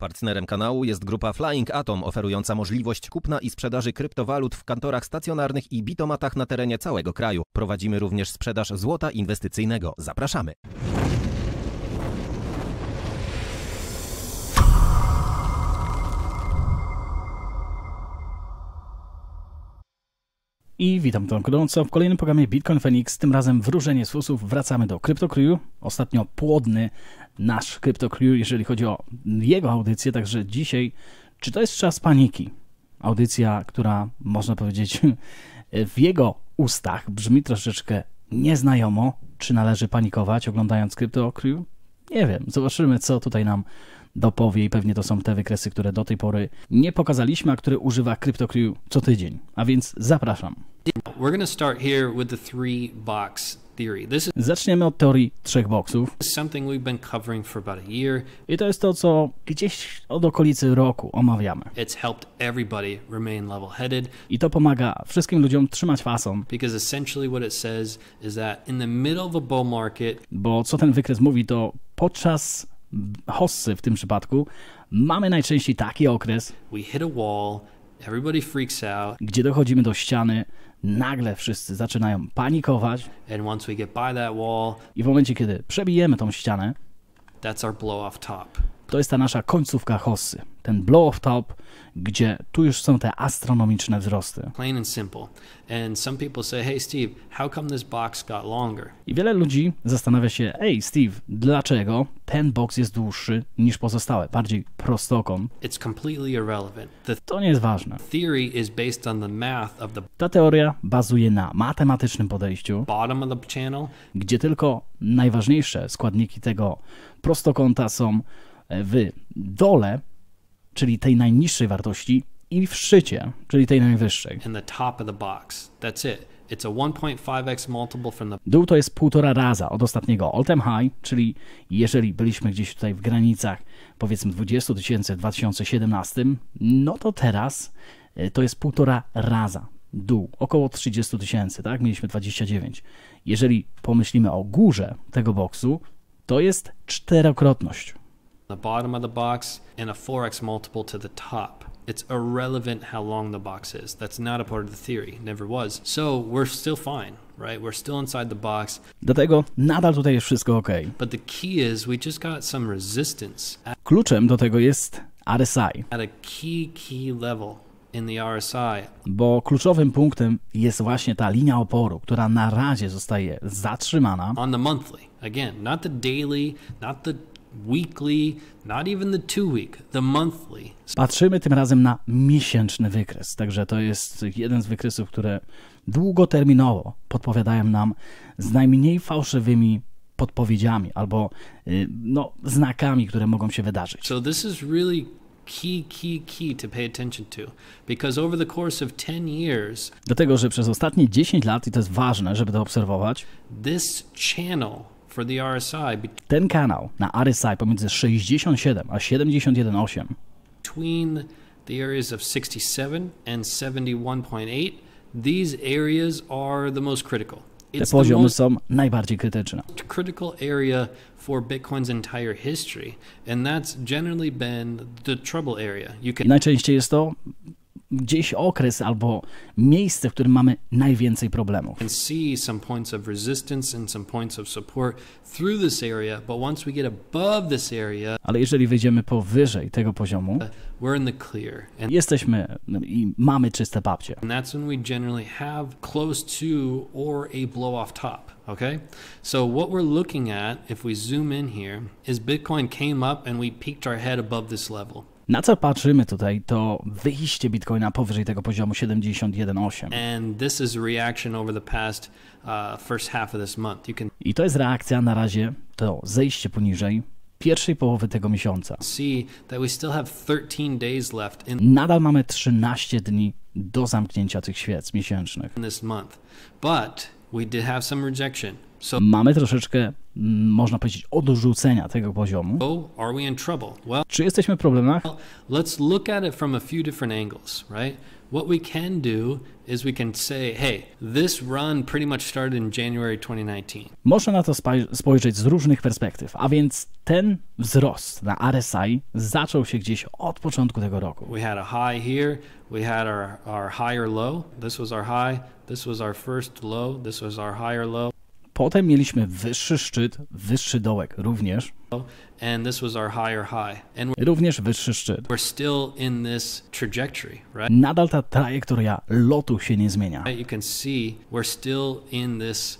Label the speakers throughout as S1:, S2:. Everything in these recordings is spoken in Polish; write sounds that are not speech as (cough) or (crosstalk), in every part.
S1: Partnerem kanału jest grupa Flying Atom, oferująca możliwość kupna i sprzedaży kryptowalut w kantorach stacjonarnych i bitomatach na terenie całego kraju. Prowadzimy również sprzedaż złota inwestycyjnego. Zapraszamy! i witam tą gorąco w kolejnym programie Bitcoin Phoenix. Tym razem wróżenie z fusów. Wracamy do CryptoCrew. Ostatnio płodny nasz CryptoCrew, jeżeli chodzi o jego audycję. Także dzisiaj, czy to jest czas paniki? Audycja, która można powiedzieć (laughs) w jego ustach brzmi troszeczkę nieznajomo. Czy należy panikować oglądając CryptoCrew? Nie wiem, zobaczymy co tutaj nam dopowie i pewnie to są te wykresy, które do tej pory nie pokazaliśmy, a które używa CryptoCrew co tydzień. A więc zapraszam. Zaczniemy od teorii trzech boksów.
S2: I to jest to, co gdzieś
S1: od okolicy roku omawiamy.
S2: I to pomaga wszystkim ludziom trzymać fason.
S1: Bo co ten wykres mówi, to podczas hossy w tym przypadku, mamy najczęściej taki okres, wall, gdzie dochodzimy do ściany, nagle wszyscy zaczynają panikować wall, i w momencie, kiedy przebijemy tą ścianę,
S2: that's our blow off top.
S1: To jest ta nasza końcówka hossy, ten blow-off top, gdzie tu już są te astronomiczne wzrosty.
S2: Plain simple. And some people say, hey Steve, how come this box got longer? I wiele ludzi
S1: zastanawia się, hey Steve, dlaczego ten box jest dłuższy niż pozostałe, bardziej prostokąt?
S2: It's completely irrelevant. to nie jest ważne. Theory is based on the math of the...
S1: Ta teoria bazuje na matematycznym podejściu,
S2: bottom of the channel,
S1: gdzie tylko najważniejsze składniki tego prostokąta są w dole, czyli tej najniższej wartości, i w szczycie, czyli tej najwyższej.
S2: 1.5x
S1: Dół to jest półtora raza od ostatniego all-time high, czyli jeżeli byliśmy gdzieś tutaj w granicach powiedzmy 20 tysięcy w 2017, no to teraz e, to jest półtora raza dół, około 30 tysięcy, tak? Mieliśmy 29. Jeżeli pomyślimy o górze tego boksu, to jest czterokrotność
S2: the bottom of the box and a 4x multiple to the top. It's irrelevant how long the box is. That's not a part of the theory. Never was. So we're still fine, right? We're still inside the box.
S1: Dlatego nadal tutaj jest wszystko ok.
S2: But the key is we just got some resistance.
S1: Kluczem do tego jest RSI.
S2: At a key key level. In the RSI.
S1: Bo kluczowym punktem jest właśnie ta linia oporu, która na razie zostaje zatrzymana.
S2: On the monthly. Again, not the daily, not the weekly, not even two week, the monthly.
S1: Patrzymy tym razem na miesięczny wykres, także to jest jeden z wykresów, które długoterminowo podpowiadają nam z najmniej fałszywymi podpowiedziami albo y, no, znakami, które mogą się wydarzyć.
S2: So this is really key, key, key to pay attention to. Because over the course of 10 years,
S1: dlatego, że przez ostatnie 10 lat, i to jest ważne, żeby to obserwować,
S2: this channel
S1: ten kanał na RSI pomiędzy 67 a 71,8
S2: between the areas of 67 and 71.8 these areas are the most critical. Te poziomy
S1: są najbardziej krytyczne.
S2: Critical area for Bitcoin's entire history, and that's generally been the trouble area. You can...
S1: Najczęściej jest to gdzieś okres albo miejsce, w którym mamy najwięcej problemów. Ale jeżeli wejdziemy powyżej tego poziomu, jesteśmy no, i mamy czyste babcie.
S2: And that's when we generally have close to or a blow off top. Okay? So what we're looking at, if we zoom in here, is Bitcoin came up and we peaked our head above this level.
S1: Na co patrzymy tutaj, to wyjście Bitcoina powyżej tego poziomu 71,8. Uh, I to jest reakcja na razie, to zejście poniżej pierwszej połowy tego miesiąca. Nadal mamy 13 dni do zamknięcia tych świec
S2: miesięcznych. But we did have some rejection. Mamy
S1: troszeczkę, mm, można powiedzieć, odrzucenia tego poziomu.
S2: Oh, Czy
S1: jesteśmy w problemach?
S2: Let's look at it from a few different angles, right? What we can do is we can say, hey, this run pretty much started in January 2019.
S1: Można na to spojrzeć z różnych perspektyw, a więc ten wzrost na RSI zaczął się gdzieś od początku tego roku.
S2: We had a high here, we had our, our higher low, this was our high, this was our first low, this was our higher low.
S1: Potem mieliśmy wyższy szczyt, wyższy dołek również.
S2: And this was our higher high. And
S1: również wyższy szczyt.
S2: We're still in this trajectory, right? Nadal
S1: ta trajektoria lotu się nie zmienia.
S2: You can see we're still in this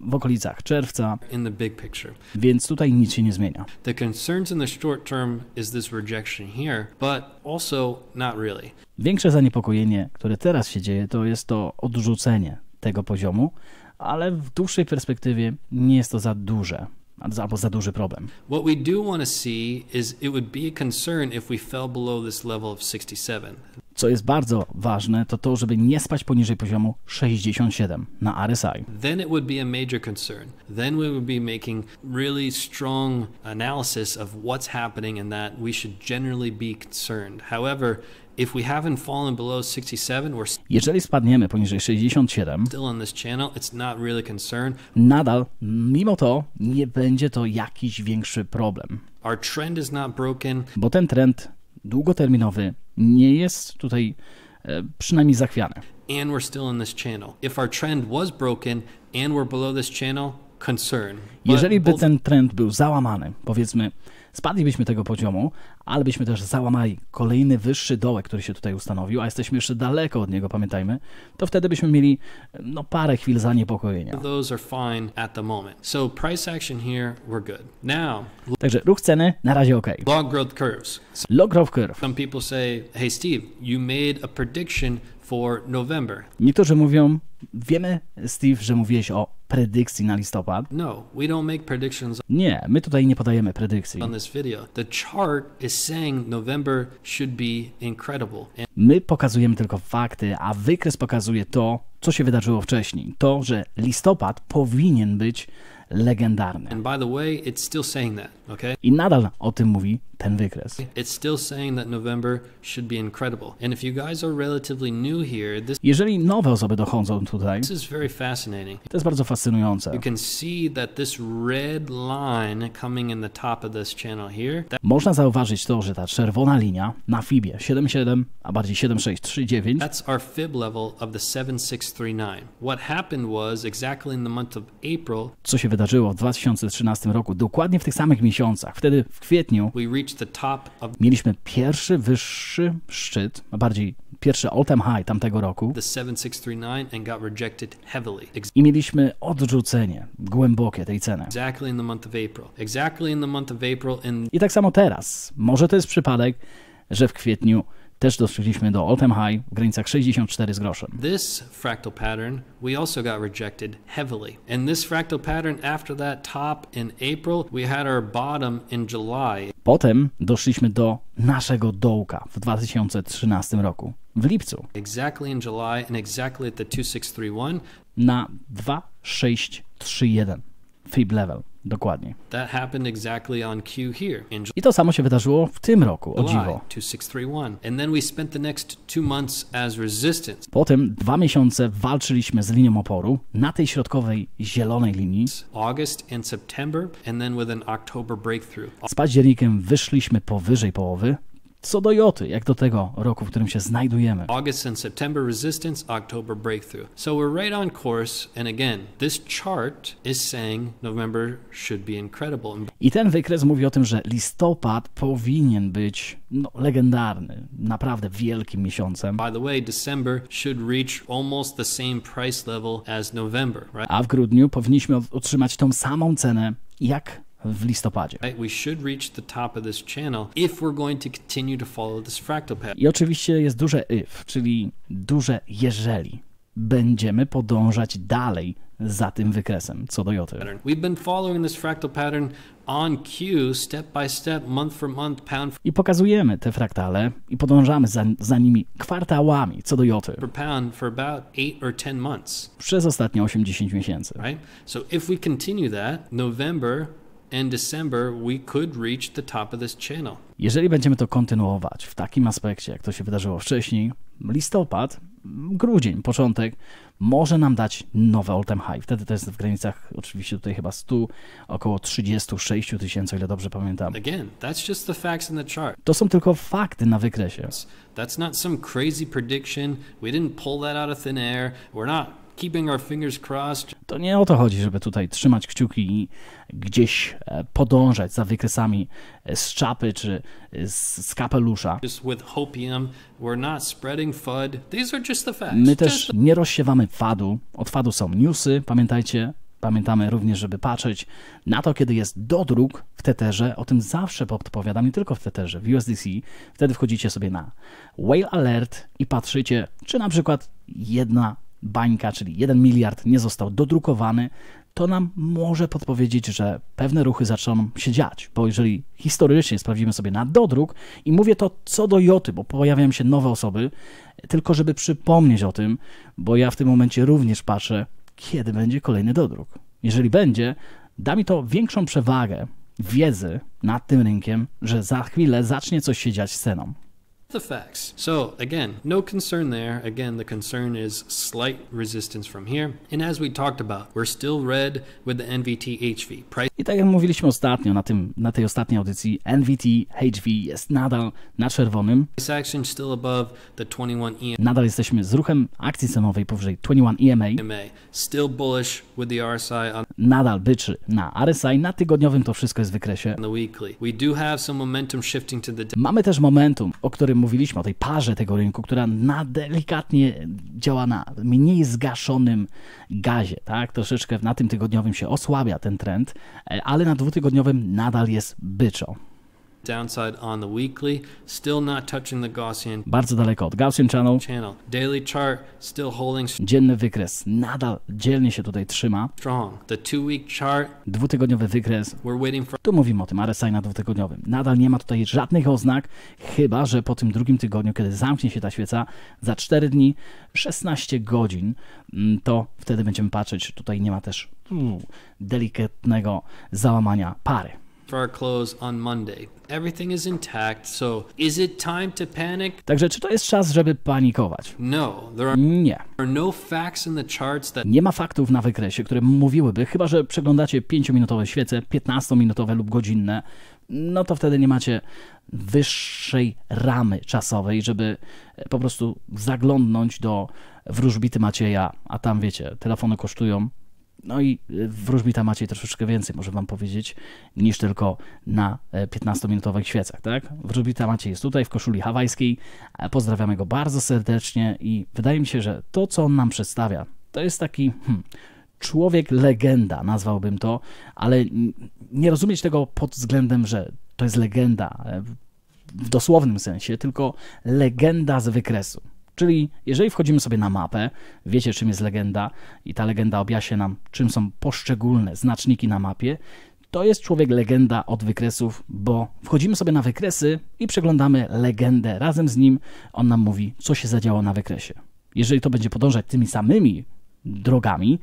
S1: w okolicach czerwca. Więc tutaj nic się nie zmienia.
S2: The concerns in the short term is this rejection here, but also not really.
S1: Większe zaniepokojenie, które teraz się dzieje, to jest to odrzucenie tego poziomu, ale w dłuższej perspektywie nie jest to za duże albo za duży problem.
S2: What we do want to see is it would be a concern if we fell below this level of 67.
S1: Co jest bardzo ważne, to to, żeby nie spać poniżej poziomu 67 na RSI.
S2: Then it would be a major concern. Then we would be making really strong analysis of what's happening and that we should generally be concerned. However, If we haven't fallen below 67, we're
S1: Jeżeli spadniemy poniżej 67,
S2: still on this channel, it's not really concern.
S1: Nadal, mimo to, nie będzie to jakiś większy problem.
S2: Our trend is not broken.
S1: Bo ten trend długoterminowy nie jest tutaj e, przynajmniej zachwiany.
S2: And we're still in this channel. If our trend was broken and we're below this channel, concern. Jeżeli
S1: by ten trend był załamany, powiedzmy, spadlibyśmy tego poziomu, ale byśmy też załamali kolejny wyższy dołek, który się tutaj ustanowił, a jesteśmy jeszcze daleko od niego, pamiętajmy, to wtedy byśmy mieli no, parę chwil zaniepokojenia. Także ruch ceny na razie ok.
S2: Log growth curves.
S1: Log growth curve.
S2: Some people say, hey Steve, you made a prediction for November.
S1: Niektórzy mówią, wiemy Steve, że mówiłeś o predykcji na listopad. No,
S2: we don't make predictions.
S1: Nie, my tutaj nie podajemy predykcji. On
S2: this video, the chart is saying November should be incredible.
S1: My pokazujemy tylko fakty, a wykres pokazuje to, co się wydarzyło wcześniej. To, że listopad powinien być legendarny.
S2: And by the way, it's still saying that, okay?
S1: I nadal o tym mówi ten wykres.
S2: It's still saying that November should be incredible. And if you guys are relatively new here, this
S1: Jeżeli nowe osoby dochodzą tutaj, this
S2: is very fascinating.
S1: To jest bardzo fascynujące fascynujące. Można zauważyć to, że ta czerwona linia na Fibie 7.7, a bardziej
S2: 7.639 That's our fib level of the 7639. What happened was exactly in the month of April
S1: co się wydarzyło w 2013 roku, dokładnie w tych samych miesiącach. Wtedy w kwietniu mieliśmy pierwszy wyższy szczyt, a bardziej pierwszy all-time high tamtego roku. I mieliśmy odrzucenie głębokie tej ceny. I tak samo teraz. Może to jest przypadek, że w kwietniu też doszliśmy do all-time high w granicach 64 z groszem.
S2: This fractal pattern we also got rejected heavily. And this fractal pattern after that top in April, we had our bottom in July.
S1: Potem doszliśmy do naszego dołka w 2013 roku, w lipcu.
S2: Exactly in July and exactly at the 2631. Na
S1: 2631. Fib Level. Dokładnie. I to samo się wydarzyło w tym roku, o dziwo. Potem dwa miesiące walczyliśmy z linią oporu na tej środkowej zielonej linii. Z październikiem wyszliśmy powyżej połowy, co do joty, jak do tego roku, w którym się znajdujemy.
S2: August and September resistance, October breakthrough. So we're right on course and again, this chart is saying November should be incredible.
S1: I ten wykres mówi o tym, że listopad powinien być no, legendarny, naprawdę wielkim miesiącem. By
S2: the way, December should reach almost the same price level as November, right? A w
S1: grudniu powinniśmy otrzymać tą samą cenę jak w listopadzie. I oczywiście jest duże if, czyli duże jeżeli będziemy podążać dalej za tym wykresem co do joty. I pokazujemy te fraktale i podążamy za, za nimi kwartałami co do joty. Przez ostatnie 8-10 miesięcy.
S2: Right? So if we continue that, November and December we could reach the top of this channel.
S1: Jeżeli będziemy to kontynuować w takim aspekcie, jak to się wydarzyło wcześniej, listopad, grudzień, początek może nam dać nowe all time high. Wtedy to jest w granicach oczywiście tutaj chyba 100, około 36 tysięcy, ile dobrze pamiętam.
S2: Again, that's just the facts in the chart.
S1: To są tylko fakty na wykresie.
S2: That's not some crazy prediction. We didn't pull that out of thin air. We're not
S1: to nie o to chodzi, żeby tutaj trzymać kciuki i gdzieś e, podążać za wykresami e, z czapy czy e, z kapelusza.
S2: My też nie
S1: rozsiewamy fadu. Od fadu są newsy, pamiętajcie, Pamiętamy również, żeby patrzeć na to, kiedy jest dodruk w Tetherze. O tym zawsze podpowiadam, nie tylko w Tetherze, w USDC. Wtedy wchodzicie sobie na Whale Alert i patrzycie, czy na przykład jedna bańka, czyli 1 miliard nie został dodrukowany, to nam może podpowiedzieć, że pewne ruchy zaczną się dziać, bo jeżeli historycznie sprawdzimy sobie na dodruk i mówię to co do joty, bo pojawiają się nowe osoby, tylko żeby przypomnieć o tym, bo ja w tym momencie również patrzę, kiedy będzie kolejny dodruk. Jeżeli będzie, da mi to większą przewagę wiedzy nad tym rynkiem, że za chwilę zacznie coś się dziać z ceną
S2: the facts. So again, no concern there. Again, the concern is slight resistance from here. And as we talked about, we're still red with the NVT HV. Price I
S1: tak jak mówiliśmy ostatnio na, tym, na tej ostatniej audycji, NVT HV jest nadal na
S2: czerwonym. still above the 21 EMA. Nadal
S1: jesteśmy z ruchem akcji cenowej powyżej 21 EMA. EMA.
S2: Still bullish with the RSI on...
S1: Nadal byczy na RSI, na tygodniowym to wszystko jest w wykresie. Mamy też momentum, o którym mówiliśmy, o tej parze tego rynku, która na delikatnie działa na mniej zgaszonym gazie. Tak? Troszeczkę na tym tygodniowym się osłabia ten trend, e, ale na dwutygodniowym nadal jest byczo.
S2: Downside on the weekly, still not touching the Gaussian. Bardzo
S1: daleko od Gaussian Channel.
S2: Channel. Daily chart still holding.
S1: Dzienny wykres nadal dzielnie się tutaj trzyma.
S2: Strong. The two week chart.
S1: Dwutygodniowy wykres. We're waiting for... Tu mówimy o tym RSI na dwutygodniowym. Nadal nie ma tutaj żadnych oznak, chyba że po tym drugim tygodniu, kiedy zamknie się ta świeca za 4 dni, 16 godzin, mm, to wtedy będziemy patrzeć. Tutaj nie ma też mm, delikatnego załamania pary
S2: for our on Monday. Everything is intact, so is it time to panic?
S1: Także czy to jest czas, żeby panikować?
S2: No, there are, nie. There are no facts
S1: in the charts that... Nie ma faktów na wykresie, które mówiłyby, chyba że przeglądacie 5-minutowe świece, 15-minutowe lub godzinne, no to wtedy nie macie wyższej ramy czasowej, żeby e, po prostu zaglądnąć do wróżbity Macieja, a tam wiecie, telefony kosztują no i e, wróżbita macie troszeczkę więcej, może wam powiedzieć, niż tylko na 15-minutowych e, świecach, tak? Wróżbita macie jest tutaj w koszuli hawajskiej. E, pozdrawiamy go bardzo serdecznie i wydaje mi się, że to, co on nam przedstawia, to jest taki hmm, człowiek legenda, nazwałbym to, ale nie rozumieć tego pod względem, że to jest legenda w dosłownym sensie, tylko legenda z wykresu. Czyli jeżeli wchodzimy sobie na mapę, wiecie czym jest legenda i ta legenda objaśnia nam, czym są poszczególne znaczniki na mapie, to jest człowiek legenda od wykresów, bo wchodzimy sobie na wykresy i przeglądamy legendę razem z nim. On nam mówi, co się zadziało na wykresie. Jeżeli to będzie podążać tymi samymi drogami,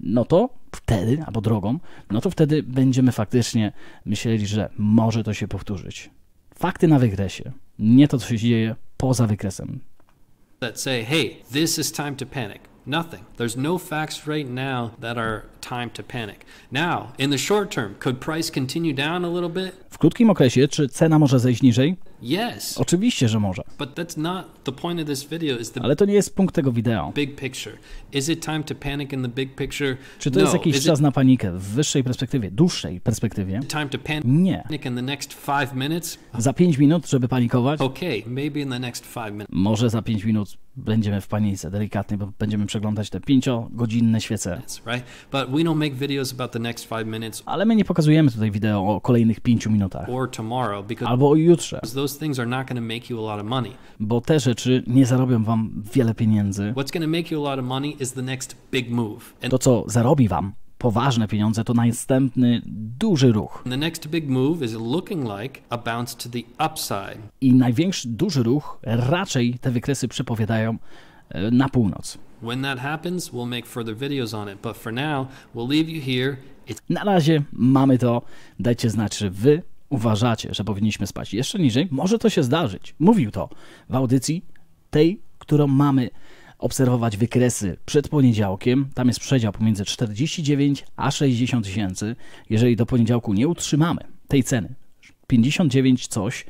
S1: no to wtedy, albo drogą, no to wtedy będziemy faktycznie myśleli, że może to się powtórzyć. Fakty na wykresie, nie to, co się dzieje poza wykresem.
S2: that say, hey, this is time to panic. Nothing. There's no facts right now that are time to panic. Now, in the short term, could price continue down a little bit?
S1: W krótkim okresie czy cena może zejść niżej? Yes. Oczywiście, że może.
S2: But that's not the point of this video is the
S1: Ale to nie jest punkt tego wideo.
S2: Big picture. Is it time to panic in the big picture? Czy to no. jest jakiś is czas it...
S1: na panikę w wyższej perspektywie, dłuższej perspektywie?
S2: Time to nie. In the next five minutes?
S1: Za 5 minut, żeby panikować?
S2: Okay, maybe in the next five minutes.
S1: Może za 5 minut będziemy w panice delikatnie, bo będziemy przeglądać te pięciogodzinne świece. Ale my nie pokazujemy tutaj wideo o kolejnych pięciu minutach
S2: albo o jutrze,
S1: bo te rzeczy nie zarobią wam wiele pieniędzy. To, co zarobi wam, poważne pieniądze, to następny duży ruch.
S2: Like I
S1: największy duży ruch raczej te wykresy przepowiadają e, na północ.
S2: Happens, we'll now, we'll
S1: na razie mamy to. Dajcie znać, że wy uważacie, że powinniśmy spać jeszcze niżej. Może to się zdarzyć. Mówił to w audycji tej, którą mamy obserwować wykresy przed poniedziałkiem. Tam jest przedział pomiędzy 49 a 60 tysięcy. Jeżeli do poniedziałku nie utrzymamy tej ceny, 59 coś,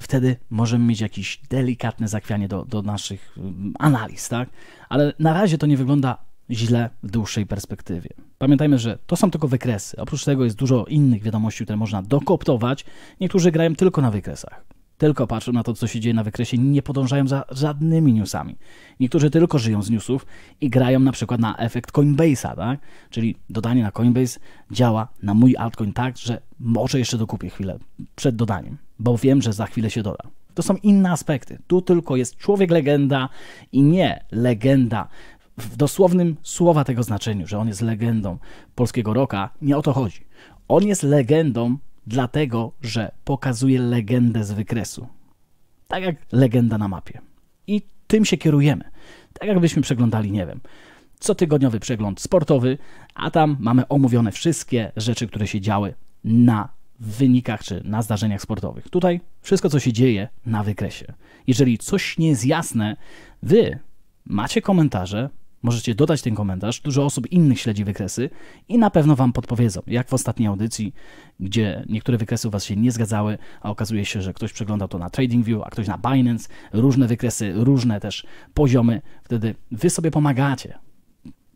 S1: wtedy możemy mieć jakieś delikatne zakwianie do, do naszych mm, analiz, tak? Ale na razie to nie wygląda źle w dłuższej perspektywie. Pamiętajmy, że to są tylko wykresy. Oprócz tego jest dużo innych wiadomości, które można dokoptować. Niektórzy grają tylko na wykresach tylko patrzą na to, co się dzieje na wykresie, nie podążają za żadnymi newsami. Niektórzy tylko żyją z newsów i grają na przykład na efekt Coinbase'a, tak? Czyli dodanie na Coinbase działa na mój altcoin tak, że może jeszcze dokupię chwilę przed dodaniem, bo wiem, że za chwilę się doda. To są inne aspekty. Tu tylko jest człowiek legenda i nie legenda w dosłownym słowa tego znaczeniu, że on jest legendą polskiego roka. Nie o to chodzi. On jest legendą dlatego że pokazuje legendę z wykresu. Tak jak legenda na mapie. I tym się kierujemy. Tak jakbyśmy przeglądali, nie wiem, cotygodniowy przegląd sportowy, a tam mamy omówione wszystkie rzeczy, które się działy na wynikach czy na zdarzeniach sportowych. Tutaj wszystko, co się dzieje na wykresie. Jeżeli coś nie jest jasne, wy macie komentarze, Możecie dodać ten komentarz, dużo osób innych śledzi wykresy i na pewno Wam podpowiedzą, jak w ostatniej audycji, gdzie niektóre wykresy u Was się nie zgadzały, a okazuje się, że ktoś przeglądał to na TradingView, a ktoś na Binance, różne wykresy, różne też poziomy, wtedy Wy sobie pomagacie.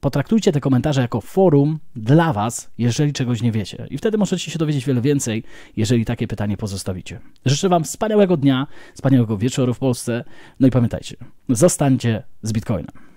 S1: Potraktujcie te komentarze jako forum dla Was, jeżeli czegoś nie wiecie. I wtedy możecie się dowiedzieć wiele więcej, jeżeli takie pytanie pozostawicie. Życzę Wam wspaniałego dnia, wspaniałego wieczoru w Polsce. No i pamiętajcie, zostańcie z Bitcoinem.